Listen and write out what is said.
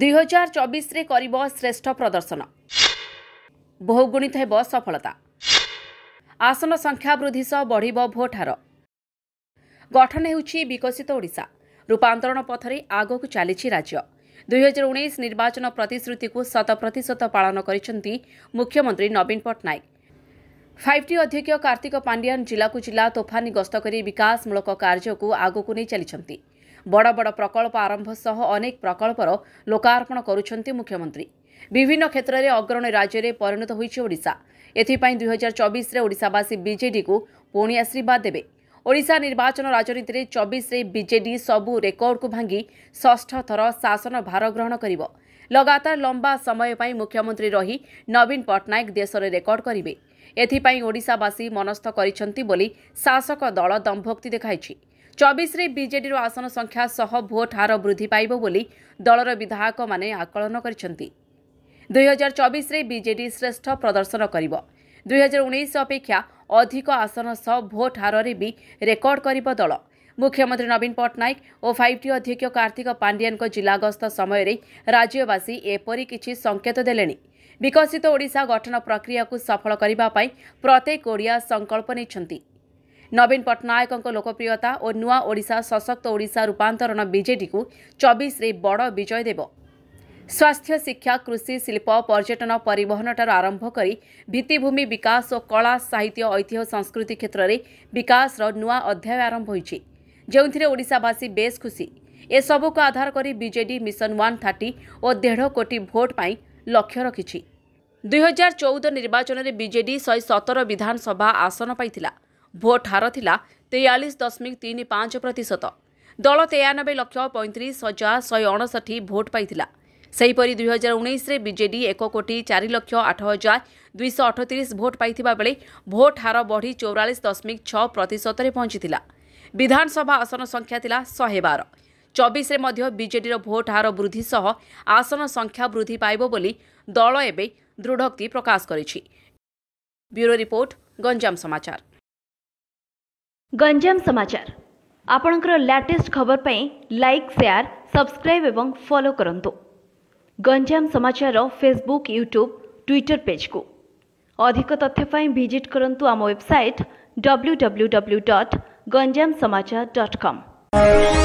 ଦୁଇହଜାର ଚବିଶରେ କରିବ ଶ୍ରେଷ୍ଠ ପ୍ରଦର୍ଶନ ବହୁଗୁଣିତ ହେବ ସଫଳତା ଆସନ ସଂଖ୍ୟା ବୃଦ୍ଧି ସହ ବଢ଼ିବ ଭୋଟ୍ ହାର ଗଠନ ହେଉଛି ବିକଶିତ ଓଡ଼ିଶା ରୂପାନ୍ତରଣ ପଥରେ ଆଗକୁ ଚାଲିଛି ରାଜ୍ୟ ଦୁଇହଜାର ଉଣେଇଶ ନିର୍ବାଚନ ପ୍ରତିଶ୍ରୁତିକୁ ଶତପ୍ରତିଶତ ପାଳନ କରିଛନ୍ତି ମୁଖ୍ୟମନ୍ତ୍ରୀ ନବୀନ ପଟ୍ଟନାୟକ ଫାଇଭ୍ ଟି ଅଧ୍ୟକ୍ଷ କାର୍ତ୍ତିକ ପାଣ୍ଡିଆନ୍ ଜିଲ୍ଲାକୁ ଜିଲ୍ଲା ତୋଫାନୀ ଗସ୍ତ କରି ବିକାଶମୂଳକ କାର୍ଯ୍ୟକୁ ଆଗକୁ ନେଇ ଚାଲିଛନ୍ତି ବଡ଼ ବଡ଼ ପ୍ରକଳ୍ପ ଆରମ୍ଭ ସହ ଅନେକ ପ୍ରକଳ୍ପର ଲୋକାର୍ପଣ କରୁଛନ୍ତି ମୁଖ୍ୟମନ୍ତ୍ରୀ ବିଭିନ୍ନ କ୍ଷେତ୍ରରେ ଅଗ୍ରଣୀ ରାଜ୍ୟରେ ପରିଣତ ହୋଇଛି ଓଡ଼ିଶା ଏଥିପାଇଁ ଦୁଇହଜାର ଚବିଶରେ ଓଡ଼ିଶାବାସୀ ବିଜେଡ଼ିକୁ ପୁଣି ଆଶୀର୍ବାଦ ଦେବେ ଓଡ଼ିଶା ନିର୍ବାଚନ ରାଜନୀତିରେ ଚବିଶରେ ବିଜେଡି ସବୁ ରେକର୍ଡକୁ ଭାଙ୍ଗି ଷଷ୍ଠ ଥର ଶାସନ ଭାର ଗ୍ରହଣ କରିବ ଲଗାତାର ଲମ୍ବା ସମୟ ପାଇଁ ମୁଖ୍ୟମନ୍ତ୍ରୀ ରହି ନବୀନ ପଟ୍ଟନାୟକ ଦେଶରେ ରେକର୍ଡ କରିବେ ଏଥିପାଇଁ ଓଡ଼ିଶାବାସୀ ମନସ୍ଥ କରିଛନ୍ତି ବୋଲି ଶାସକ ଦଳ ଦମ୍ଭୋକ୍ତି ଦେଖାଇଛି ଚବିଶରେ ବିଜେଡ଼ିର ଆସନ ସଂଖ୍ୟା ସହ ଭୋଟ୍ ହାର ବୃଦ୍ଧି ପାଇବ ବୋଲି ଦଳର ବିଧାୟକମାନେ ଆକଳନ କରିଛନ୍ତି ଦୁଇହଜାର ଚବିଶରେ ବିଜେଡ଼ି ଶ୍ରେଷ୍ଠ ପ୍ରଦର୍ଶନ କରିବ ଦୁଇହଜାର ଉଣେଇଶ ଅପେକ୍ଷା ଅଧିକ ଆସନ ସହ ଭୋଟ୍ ହାରରେ ବି ରେକର୍ଡ କରିବ ଦଳ ମୁଖ୍ୟମନ୍ତ୍ରୀ ନବୀନ ପଟ୍ଟନାୟକ ଓ ଫାଇଭ୍ ଟି ଅଧ୍ୟକ୍ଷ କାର୍ତ୍ତିକ ପାଣ୍ଡିଆନଙ୍କ ଜିଲ୍ଲା ଗସ୍ତ ସମୟରେ ରାଜ୍ୟବାସୀ ଏପରି କିଛି ସଂକେତ ଦେଲେଣି ବିକଶିତ ଓଡ଼ିଶା ଗଠନ ପ୍ରକ୍ରିୟାକୁ ସଫଳ କରିବା ପାଇଁ ପ୍ରତ୍ୟେକ ଓଡ଼ିଆ ସଂକଳ୍ପ ନେଇଛନ୍ତି ନବୀନ ପଟ୍ଟନାୟକଙ୍କ ଲୋକପ୍ରିୟତା ଓ ନୂଆ ଓଡ଼ିଶା ସଶକ୍ତ ଓଡ଼ିଶା ରୂପାନ୍ତରଣ ବିଜେଡ଼ିକୁ ଚବିଶରେ ବଡ଼ ବିଜୟ ଦେବ ସ୍ୱାସ୍ଥ୍ୟ ଶିକ୍ଷା କୃଷି ଶିଳ୍ପ ପର୍ଯ୍ୟଟନ ପରିବହନଠାରୁ ଆରମ୍ଭ କରି ଭିତ୍ତିଭୂମି ବିକାଶ ଓ କଳା ସାହିତ୍ୟ ଐତିହ୍ୟ ସଂସ୍କୃତି କ୍ଷେତ୍ରରେ ବିକାଶର ନୂଆ ଅଧ୍ୟାୟ ଆରମ୍ଭ ହୋଇଛି ଯେଉଁଥିରେ ଓଡ଼ିଶାବାସୀ ବେଶ୍ ଖୁସି ଏସବୁକୁ ଆଧାର କରି ବିଜେଡି ମିଶନ ୱାନ୍ ଥାର୍ଟି ଓ ଦେଢ଼ କୋଟି ଭୋଟ ପାଇଁ ଲକ୍ଷ୍ୟ ରଖିଛି ଦୁଇହଜାର ଚଉଦ ନିର୍ବାଚନରେ ବିଜେଡି ଶହେ ସତର ବିଧାନସଭା ଆସନ ପାଇଥିଲା ଭୋଟ୍ ହାର ଥିଲା ତେୟାଳିଶ ଦଶମିକ ତିନି ପାଞ୍ଚ ପ୍ରତିଶତ ଦଳ ତେୟାନବେ ଲକ୍ଷ ପଇଁତିରିଶ ହଜାର ଶହେ ଅଣଷଠି ଭୋଟ୍ ପାଇଥିଲା ସେହିପରି ଦୁଇହଜାର ଉଣେଇଶରେ ବିଜେଡି ଏକ କୋଟି ଚାରି ଲକ୍ଷ ଆଠ ହଜାର ଦୁଇଶହ ଅଠତିରିଶ ଭୋଟ୍ ପାଇଥିବା ବେଳେ ଭୋଟ୍ ହାର ବଢ଼ି ଚଉରାଳିଶ ଦଶମିକ ଛଅ ପ୍ରତିଶତରେ ପହଞ୍ଚିଥିଲା ବିଧାନସଭା ଆସନ ସଂଖ୍ୟା ଥିଲା ଶହେ ବାର ଚବିଶରେ ମଧ୍ୟ ବିଜେଡ଼ିର ଭୋଟ୍ ହାର ବୃଦ୍ଧି ସହ ଆସନ ସଂଖ୍ୟା ବୃଦ୍ଧି ପାଇବ ବୋଲି ଦଳ ଏବେ ଦୃଢ଼ୋକ୍ତି ପ୍ରକାଶ କରିଛି ବ୍ୟୁରୋ ରିପୋର୍ଟ ଗଞ୍ଜାମ ସମାଚାର ଗଞ୍ଜାମ ସମାଚାର ଆପଣଙ୍କର ଲାଟେଷ୍ଟ ଖବର ପାଇଁ ଲାଇକ୍ ସେୟାର ସବସ୍କ୍ରାଇବ୍ ଏବଂ ଫଲୋ କରନ୍ତୁ ଗଞ୍ଜାମ ସମାଚାରର ଫେସବୁକ୍ ୟୁଟ୍ୟୁବ୍ ଟ୍ୱିଟର ପେଜ୍କୁ ଅଧିକ ତଥ୍ୟ ପାଇଁ ଭିଜିଟ୍ କରନ୍ତୁ ଆମ website W W W dot ganjamsamacha.com